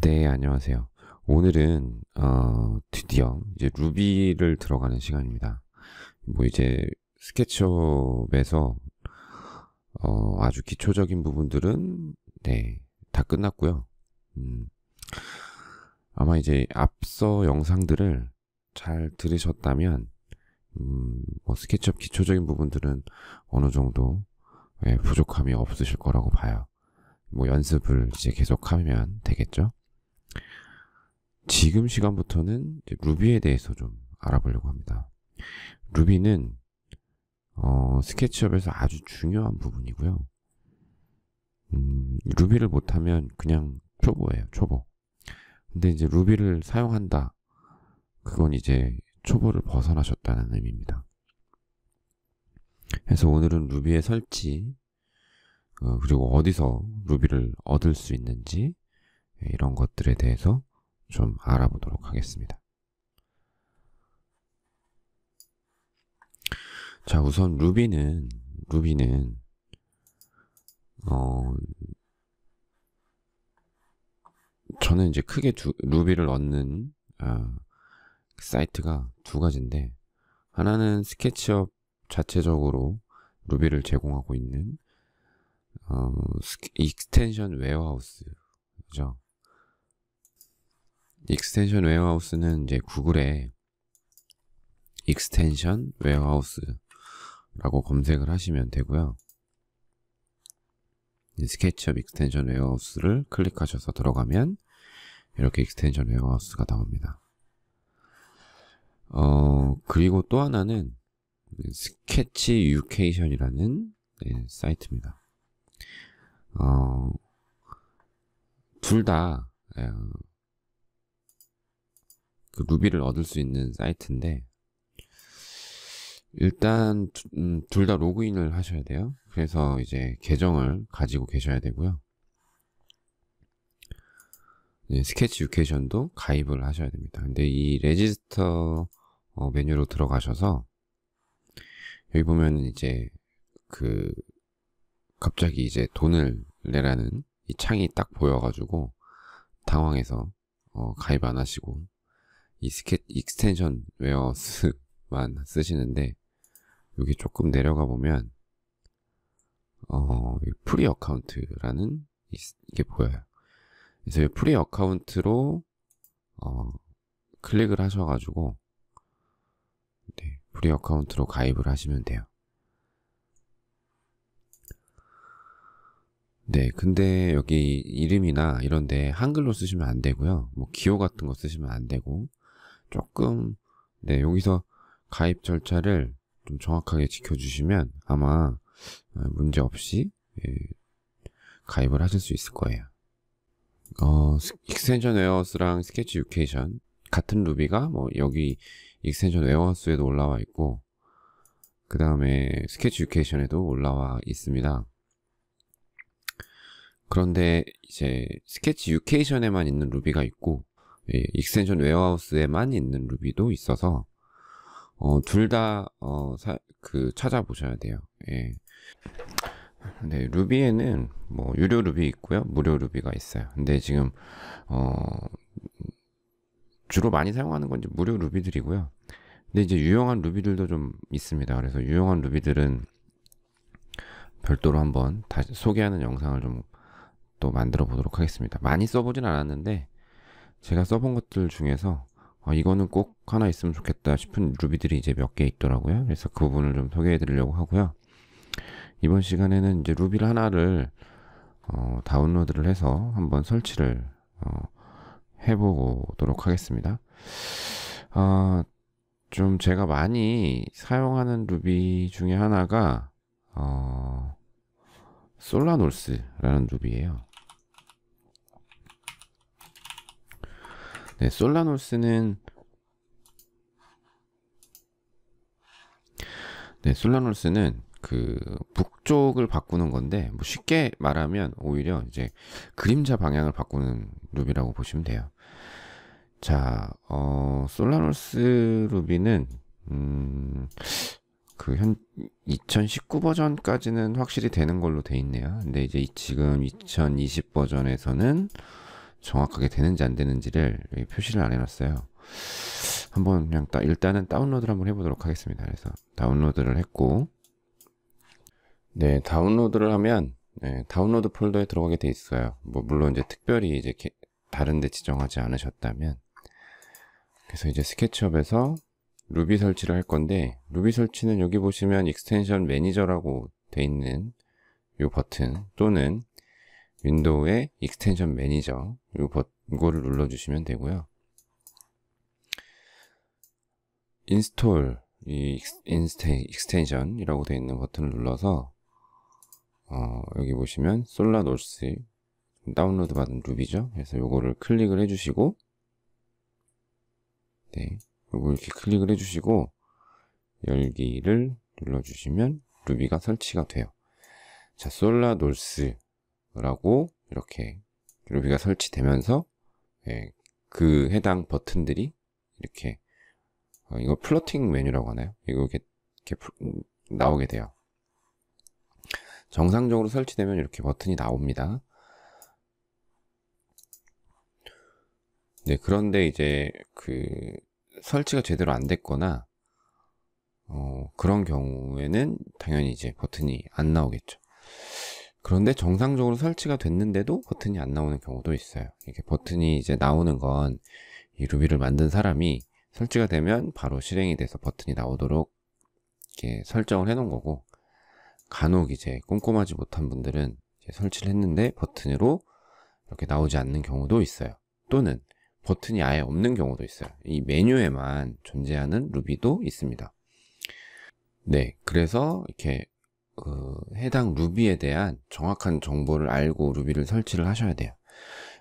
네, 안녕하세요. 오늘은 어, 드디어 이제 루비를 들어가는 시간입니다. 뭐 이제 스케치업에서 어, 아주 기초적인 부분들은 네, 다 끝났고요. 음, 아마 이제 앞서 영상들을 잘 들으셨다면 음, 뭐 스케치업 기초적인 부분들은 어느 정도 예, 부족함이 없으실 거라고 봐요. 뭐 연습을 이제 계속하면 되겠죠. 지금 시간부터는 루비에 대해서 좀 알아보려고 합니다. 루비는 어, 스케치업에서 아주 중요한 부분이고요. 음, 루비를 못하면 그냥 초보예요, 초보. 근데 이제 루비를 사용한다. 그건 이제 초보를 벗어나셨다는 의미입니다. 그래서 오늘은 루비의 설치, 어, 그리고 어디서 루비를 얻을 수 있는지, 이런 것들에 대해서 좀 알아보도록 하겠습니다. 자, 우선 루비는 루비는 어 저는 이제 크게 두, 루비를 얻는 어, 사이트가 두 가지인데 하나는 스케치업 자체적으로 루비를 제공하고 있는 어, 익스텐션 웨어하우스죠. 익스텐션 웨어하우스는 이제 구글에 익스텐션 웨어하우스라고 검색을 하시면 되고요. 스케치업 익스텐션 웨어하우스를 클릭하셔서 들어가면 이렇게 익스텐션 웨어하우스가 나옵니다. 어, 그리고 또 하나는 스케치 유케이션이라는 네, 사이트입니다. 어, 둘다 네, 그 루비를 얻을 수 있는 사이트인데 일단 음, 둘다 로그인을 하셔야 돼요. 그래서 이제 계정을 가지고 계셔야 되고요. 네, 스케치 유케이션도 가입을 하셔야 됩니다. 근데 이 레지스터 어, 메뉴로 들어가셔서 여기 보면 이제 그 갑자기 이제 돈을 내라는 이 창이 딱 보여가지고 당황해서 어, 가입 안 하시고 익스켓, 익스텐션 웨어스만 쓰시는데 여기 조금 내려가 보면 어, 프리 어카운트라는 이게 보여요. 그래서 이 프리 어카운트로 어, 클릭을 하셔가지고 네, 프리 어카운트로 가입을 하시면 돼요. 네, 근데 여기 이름이나 이런데 한글로 쓰시면 안 되고요. 뭐 기호 같은 거 쓰시면 안 되고 조금 네 여기서 가입 절차를 좀 정확하게 지켜주시면 아마 어, 문제 없이 예, 가입을 하실 수 있을 거예요. 어, 익스텐션 웨어스랑 스케치 유케이션 같은 루비가 뭐 여기 익스텐션 웨어스에도 올라와 있고 그 다음에 스케치 유케이션에도 올라와 있습니다. 그런데 이제 스케치 유케이션에만 있는 루비가 있고 예, 익스텐션 웨어하우스에만 있는 루비도 있어서 어, 둘다그 어, 그 찾아보셔야 돼요. 예. 네, 루비에는 뭐 유료 루비 있고요, 무료 루비가 있어요. 근데 지금 어, 주로 많이 사용하는 건 이제 무료 루비들이고요. 근데 이제 유용한 루비들도 좀 있습니다. 그래서 유용한 루비들은 별도로 한번 다시 소개하는 영상을 좀 또 만들어 보도록 하겠습니다. 많이 써보진 않았는데 제가 써본 것들 중에서 어, 이거는 꼭 하나 있으면 좋겠다 싶은 루비들이 이제 몇 개 있더라고요. 그래서 그 부분을 좀 소개해 드리려고 하고요. 이번 시간에는 이제 루비를 하나를 어, 다운로드를 해서 한번 설치를 어, 해보도록 하겠습니다. 어, 좀 제가 많이 사용하는 루비 중에 하나가 어, 솔라노스라는 루비예요. 네, 솔라노스는 네, 솔라노스는 그 북쪽을 바꾸는 건데 뭐 쉽게 말하면 오히려 이제 그림자 방향을 바꾸는 루비라고 보시면 돼요. 자, 어, 솔라노스 루비는 음, 그 현 2019 버전까지는 확실히 되는 걸로 돼 있네요. 근데 이제 지금 2020 버전에서는 정확하게 되는지 안 되는지를 표시를 안 해놨어요. 한번 그냥 따, 일단은 다운로드를 한번 해보도록 하겠습니다. 그래서 다운로드를 했고 네 다운로드를 하면 네, 다운로드 폴더에 들어가게 돼 있어요. 뭐 물론 이제 특별히 이제 다른데 지정하지 않으셨다면 그래서 이제 스케치업에서 루비 설치를 할 건데 루비 설치는 여기 보시면 익스텐션 매니저라고 돼 있는 이 버튼 또는 윈도우의 익스텐션 매니저 요 이거를 눌러주시면 되고요. 인스톨 이 인스테, 익스텐션이라고 되어 있는 버튼을 눌러서 어, 여기 보시면 솔라노스 다운로드 받은 루비죠. 그래서 이거를 클릭을 해주시고 네, 이거 이렇게 클릭을 해주시고 열기를 눌러주시면 루비가 설치가 돼요. 자, 솔라노스 라고 이렇게 루비가 설치되면서 예, 그 해당 버튼들이 이렇게 어, 이거 플러팅 메뉴라고 하나요? 이거 이렇게, 이렇게 음, 나오게 돼요. 정상적으로 설치되면 이렇게 버튼이 나옵니다. 네, 그런데 이제 그 설치가 제대로 안 됐거나 어, 그런 경우에는 당연히 이제 버튼이 안 나오겠죠. 그런데 정상적으로 설치가 됐는데도 버튼이 안 나오는 경우도 있어요. 이게 버튼이 이제 나오는 건 이 루비를 만든 사람이 설치가 되면 바로 실행이 돼서 버튼이 나오도록 이렇게 설정을 해 놓은 거고 간혹 이제 꼼꼼하지 못한 분들은 설치를 했는데 버튼으로 이렇게 나오지 않는 경우도 있어요. 또는 버튼이 아예 없는 경우도 있어요. 이 메뉴에만 존재하는 루비도 있습니다. 네, 그래서 이렇게 어, 해당 루비에 대한 정확한 정보를 알고 루비를 설치를 하셔야 돼요.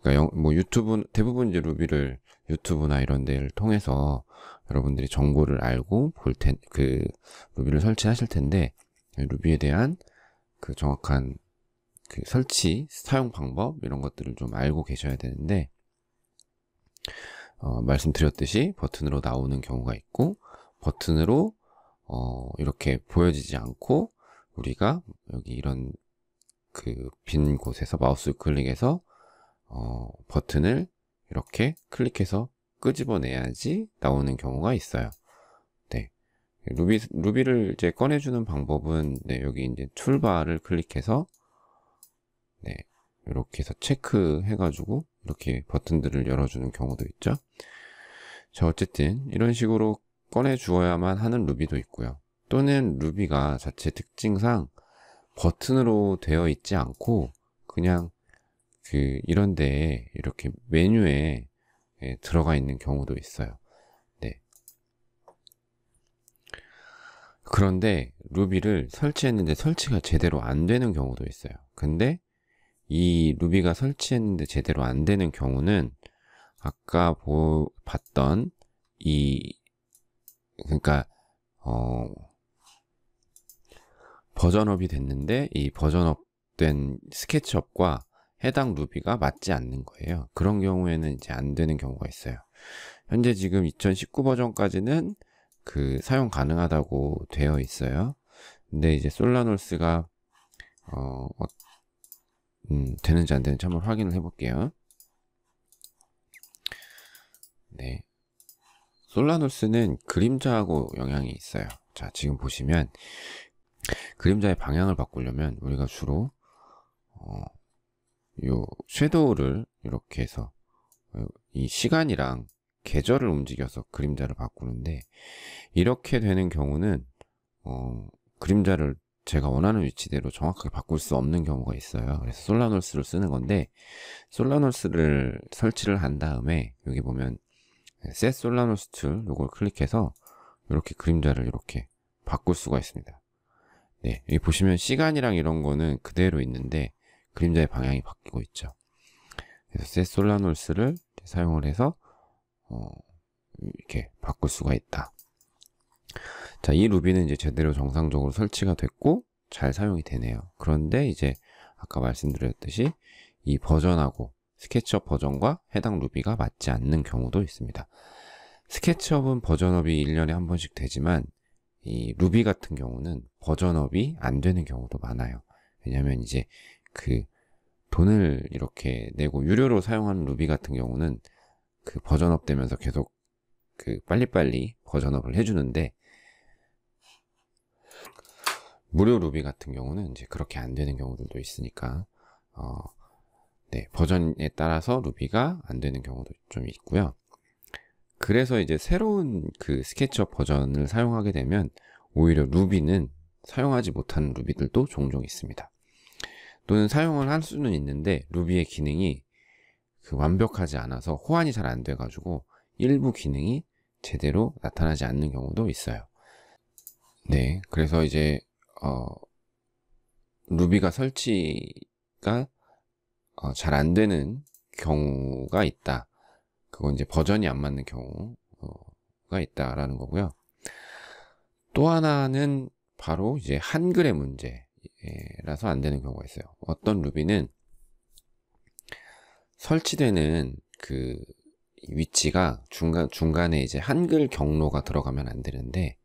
그러니까 영, 뭐 유튜브 대부분 이제 루비를 유튜브나 이런 데를 통해서 여러분들이 정보를 알고 볼텐그 루비를 설치하실 텐데 루비에 대한 그 정확한 그 설치 사용 방법 이런 것들을 좀 알고 계셔야 되는데 어, 말씀드렸듯이 버튼으로 나오는 경우가 있고 버튼으로 어, 이렇게 보여지지 않고 우리가 여기 이런 그 빈 곳에서 마우스 클릭해서 어, 버튼을 이렇게 클릭해서 끄집어내야지 나오는 경우가 있어요. 네. 루비, 루비를 이제 꺼내주는 방법은, 네, 여기 이제 출발을 클릭해서, 네, 이렇게 해서 체크해가지고, 이렇게 버튼들을 열어주는 경우도 있죠. 자, 어쨌든, 이런 식으로 꺼내주어야만 하는 루비도 있고요. 또는 루비가 자체 특징상 버튼으로 되어 있지 않고 그냥 그 이런 데에 이렇게 메뉴에 예, 들어가 있는 경우도 있어요. 네. 그런데 루비를 설치했는데 설치가 제대로 안 되는 경우도 있어요. 근데 이 루비가 설치했는데 제대로 안 되는 경우는 아까 보, 봤던 이 그러니까 어 버전업이 됐는데 이 버전업된 스케치업과 해당 루비가 맞지 않는 거예요. 그런 경우에는 이제 안 되는 경우가 있어요. 현재 지금 2019 버전까지는 그 사용 가능하다고 되어 있어요. 근데 이제 솔라노스가 어, 어, 음, 되는지 안 되는지 한번 확인을 해볼게요. 네. 솔라노스는 그림자하고 영향이 있어요. 자, 지금 보시면 그림자의 방향을 바꾸려면 우리가 주로 어, 요 섀도우를 이렇게 해서 이 시간이랑 계절을 움직여서 그림자를 바꾸는데 이렇게 되는 경우는 어, 그림자를 제가 원하는 위치대로 정확하게 바꿀 수 없는 경우가 있어요. 그래서 솔라노스를 쓰는 건데 솔라노스를 설치를 한 다음에 여기 보면 셋 솔라노스 툴 요걸 클릭해서 이렇게 그림자를 이렇게 바꿀 수가 있습니다. 네, 여기 보시면 시간이랑 이런 거는 그대로 있는데 그림자의 방향이 바뀌고 있죠. 그래서 셋 솔라놀스를 사용을 해서 어, 이렇게 바꿀 수가 있다. 자, 이 루비는 이제 제대로 정상적으로 설치가 됐고 잘 사용이 되네요. 그런데 이제 아까 말씀드렸듯이 이 버전하고 스케치업 버전과 해당 루비가 맞지 않는 경우도 있습니다. 스케치업은 버전업이 1년에 한 번씩 되지만 이 루비 같은 경우는 버전업이 안 되는 경우도 많아요. 왜냐면 이제 그 돈을 이렇게 내고 유료로 사용하는 루비 같은 경우는 그 버전업 되면서 계속 그 빨리빨리 버전업을 해주는데 무료 루비 같은 경우는 이제 그렇게 안 되는 경우들도 있으니까 어, 네 버전에 따라서 루비가 안 되는 경우도 좀 있고요. 그래서 이제 새로운 그 스케치업 버전을 사용하게 되면 오히려 루비는 사용하지 못하는 루비들도 종종 있습니다. 또는 사용을 할 수는 있는데 루비의 기능이 그 완벽하지 않아서 호환이 잘 안 돼가지고 일부 기능이 제대로 나타나지 않는 경우도 있어요. 네, 그래서 이제 어, 루비가 설치가 어, 잘안 되는 경우가 있다. 그건 이제 버전이 안 맞는 경우가 있다라는 거고요. 또 하나는 바로 이제 한글의 문제라서 안 되는 경우가 있어요. 어떤 루비는 설치되는 그 위치가 중간, 중간에 이제 한글 경로가 들어가면 안 되는데,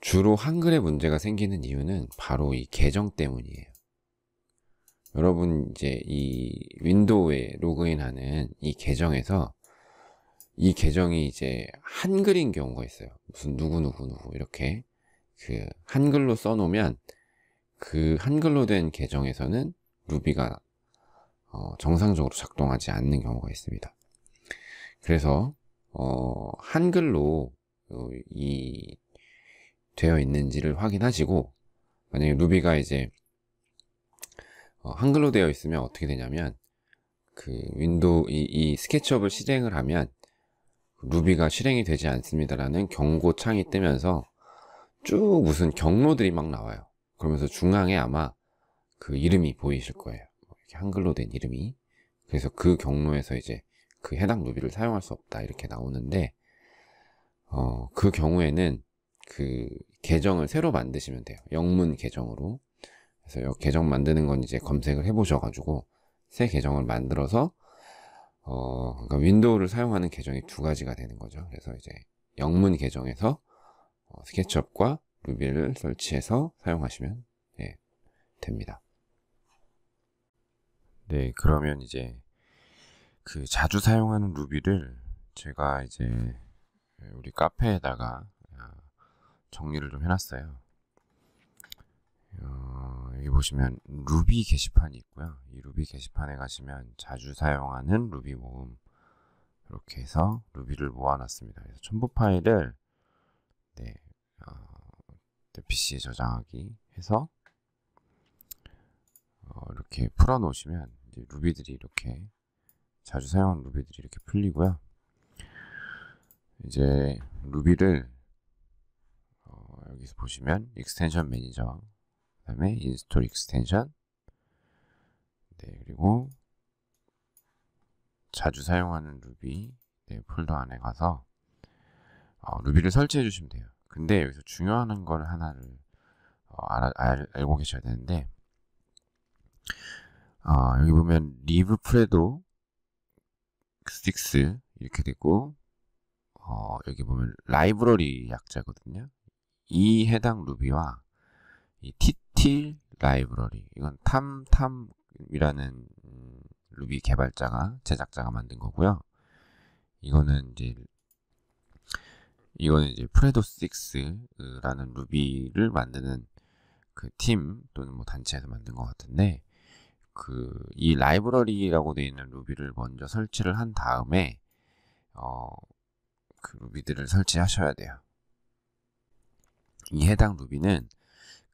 주로 한글의 문제가 생기는 이유는 바로 이 계정 때문이에요. 여러분 이제 이 윈도우에 로그인하는 이 계정에서 이 계정이 이제 한글인 경우가 있어요. 무슨 누구누구누구 이렇게 그 한글로 써놓으면 그 한글로 된 계정에서는 루비가 어 정상적으로 작동하지 않는 경우가 있습니다. 그래서 어 한글로 어, 이 되어 있는지를 확인하시고 만약에 루비가 이제 어, 한글로 되어 있으면 어떻게 되냐면 그 윈도우 이, 이 스케치업을 실행을 하면 루비가 실행이 되지 않습니다라는 경고 창이 뜨면서 쭉 무슨 경로들이 막 나와요. 그러면서 중앙에 아마 그 이름이 보이실 거예요. 뭐 이렇게 한글로 된 이름이. 그래서 그 경로에서 이제 그 해당 루비를 사용할 수 없다 이렇게 나오는데 어, 그 경우에는 그 계정을 새로 만드시면 돼요. 영문 계정으로. 그래서 요 계정 만드는 건 이제 검색을 해보셔가지고 새 계정을 만들어서 어, 그러니까 윈도우를 사용하는 계정이 두 가지가 되는 거죠. 그래서 이제 영문 계정에서 어, 스케치업과 루비를 설치해서 사용하시면 예, 됩니다. 네, 그러면 이제 그 자주 사용하는 루비를 제가 이제 우리 카페에다가 아, 정리를 좀 해놨어요. 어, 보시면 루비 게시판이 있고요. 이 루비 게시판에 가시면 자주 사용하는 루비 모음 이렇게 해서 루비를 모아놨습니다. 그래서 첨부 파일을 네, 어, 네, PC에 저장하기 해서 어, 이렇게 풀어놓으시면 루비들이 이렇게 자주 사용하는 루비들이 이렇게 풀리고요. 이제 루비를 어, 여기서 보시면 익스텐션 매니저 다음에 인스톨 익스텐션 네, 그리고 자주 사용하는 루비 네, 폴더 안에 가서 어, 루비를 설치해 주시면 돼요. 근데 여기서 중요한 걸 하나를 어, 알 알, 알고 계셔야 되는데 어, 여기 보면 리브 프레도 6 이렇게 되고 어, 여기 보면 라이브러리 약자거든요. 이 해당 루비와 이 TT 라이브러리 이건 탐탐이라는 루비 개발자가 제작자가 만든 거고요. 이거는 이제 이거는 이제 프레도 6라는 루비를 만드는 그 팀 또는 뭐 단체에서 만든 것 같은데 그 이 라이브러리라고 되어 있는 루비를 먼저 설치를 한 다음에 어 그 루비들을 설치하셔야 돼요. 이 해당 루비는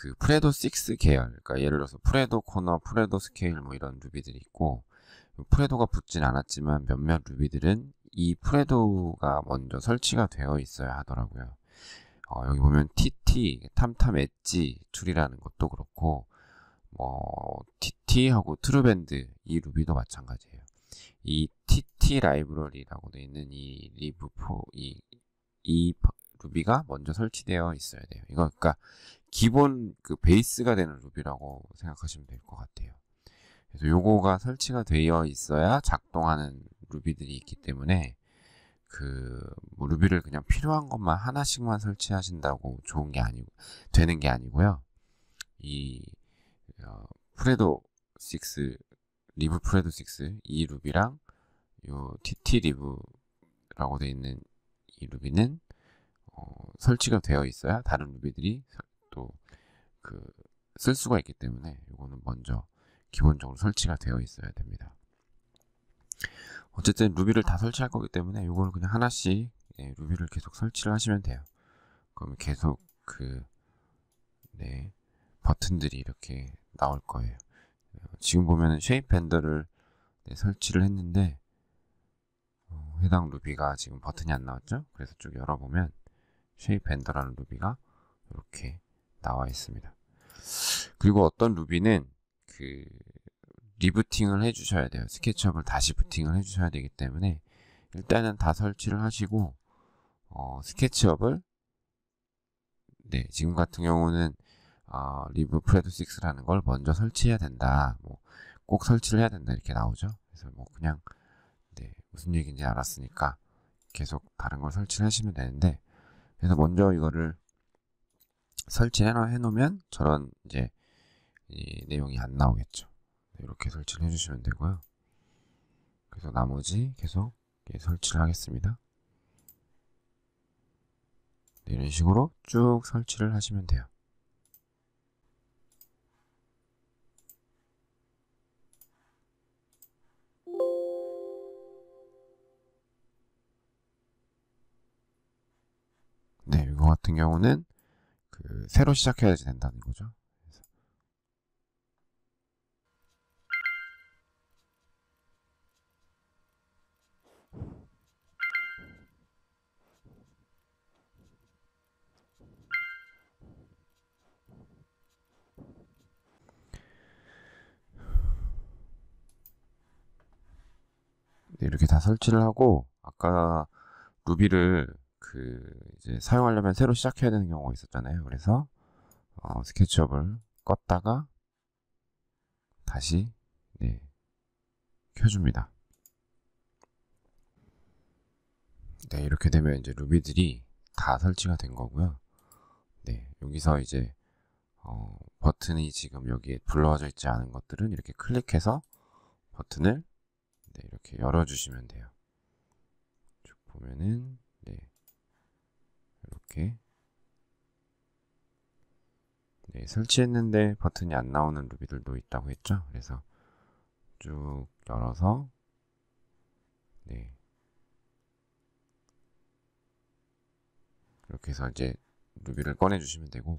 그 프레도 6 계열, 그러니까 예를 들어서 프레도 코너, 프레도 스케일 뭐 이런 루비들이 있고 프레도가 붙진 않았지만 몇몇 루비들은 이 프레도가 먼저 설치가 되어 있어야 하더라고요. 어, 여기 보면 TT, 탐탐 엣지 툴이라는 것도 그렇고 뭐 TT하고 트루밴드 이 루비도 마찬가지예요. 이 TT 라이브러리라고 되어 있는 이 리브 포이 이 루비가 먼저 설치되어 있어야 돼요. 이거 그러니까 기본 그 베이스가 되는 루비라고 생각하시면 될 것 같아요. 그래서 요거가 설치가 되어 있어야 작동하는 루비들이 있기 때문에 그 루비를 뭐 그냥 필요한 것만 하나씩만 설치하신다고 좋은 게 아니고 되는 게 아니고요. 이 어, 프레도 6 리브 프레도 6이 루비랑 요 TT 리브라고 돼 있는 이 루비는 어, 설치가 되어 있어야 다른 루비들이 또그쓸 수가 있기 때문에 이거는 먼저 기본적으로 설치가 되어 있어야 됩니다. 어쨌든 루비를 다 설치할 거기 때문에 이거는 그냥 하나씩 네, 루비를 계속 설치를 하시면 돼요. 그럼 계속 그 네, 버튼들이 이렇게 나올 거예요. 어, 지금 보면은 쉐입 밴더를 네, 설치를 했는데 어, 해당 루비가 지금 버튼이 안 나왔죠? 그래서 쭉 열어보면 쉐입 밴더라는 루비가 이렇게 나와 있습니다. 그리고 어떤 루비는 그 리부팅을 해주셔야 돼요. 스케치업을 다시 부팅을 해주셔야 되기 때문에 일단은 다 설치를 하시고 어, 스케치업을 네 지금 같은 경우는 어, 리브 프레드 6라는 걸 먼저 설치해야 된다. 뭐 꼭 설치를 해야 된다 이렇게 나오죠. 그래서 뭐 그냥 네, 무슨 얘기인지 알았으니까 계속 다른 걸 설치를 하시면 되는데 그래서 먼저 이거를 설치해 놓으면 저런 이제 내용이 안 나오겠죠. 네, 이렇게 설치를 해주시면 되고요. 그래서 나머지 계속 설치를 하겠습니다. 네, 이런 식으로 쭉 설치를 하시면 돼요. 네, 이거 같은 경우는 그 새로 시작해야 지 된다는 거죠. 이렇게 다 설치를 하고 아까 루비를 그 이제 사용하려면 새로 시작해야 되는 경우가 있었잖아요. 그래서 어, 스케치업을 껐다가 다시 네, 켜줍니다. 네, 이렇게 되면 이제 루비들이 다 설치가 된 거고요. 네, 여기서 이제 어, 버튼이 지금 여기에 불러져 있지 않은 것들은 이렇게 클릭해서 버튼을 네, 이렇게 열어주시면 돼요. 쭉 보면은 이렇게 네, 설치했는데 버튼이 안 나오는 루비들도 있다고 했죠. 그래서 쭉 열어서 네. 이렇게 해서 이제 루비를 꺼내 주시면 되고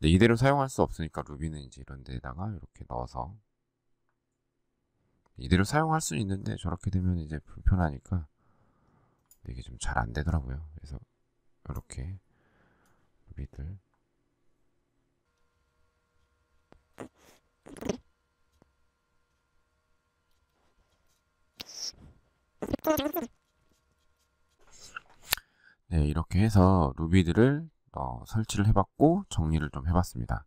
네, 이대로 사용할 수 없으니까 루비는 이제 이런 데다가 이렇게 넣어서 이대로 사용할 수 있는데 저렇게 되면 이제 불편하니까 이게 좀 잘 안 되더라고요. 그래서 이렇게 미들 네 이렇게 해서 루비들을 어, 설치를 해봤고 정리를 좀 해봤습니다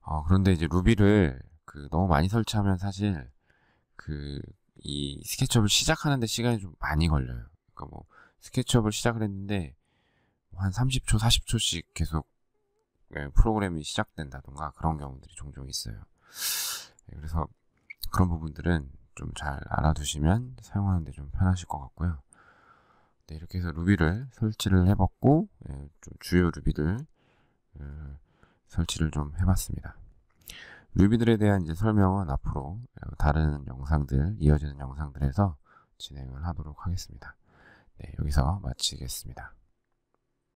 어, 그런데 이제 루비를 그 너무 많이 설치하면 사실 그 이 스케치업을 시작하는데 시간이 좀 많이 걸려요 그러니까 뭐 스케치업을 시작을 했는데 한 30초, 40초씩 계속 예, 프로그램이 시작된다던가 그런 경우들이 종종 있어요. 예, 그래서 그런 부분들은 좀 잘 알아두시면 사용하는데 좀 편하실 것 같고요. 네, 이렇게 해서 루비를 설치를 해봤고 예, 좀 주요 루비들 어, 설치를 좀 해봤습니다. 루비들에 대한 이제 설명은 앞으로 다른 영상들 이어지는 영상들에서 진행을 하도록 하겠습니다. 네, 여기서 마치겠습니다.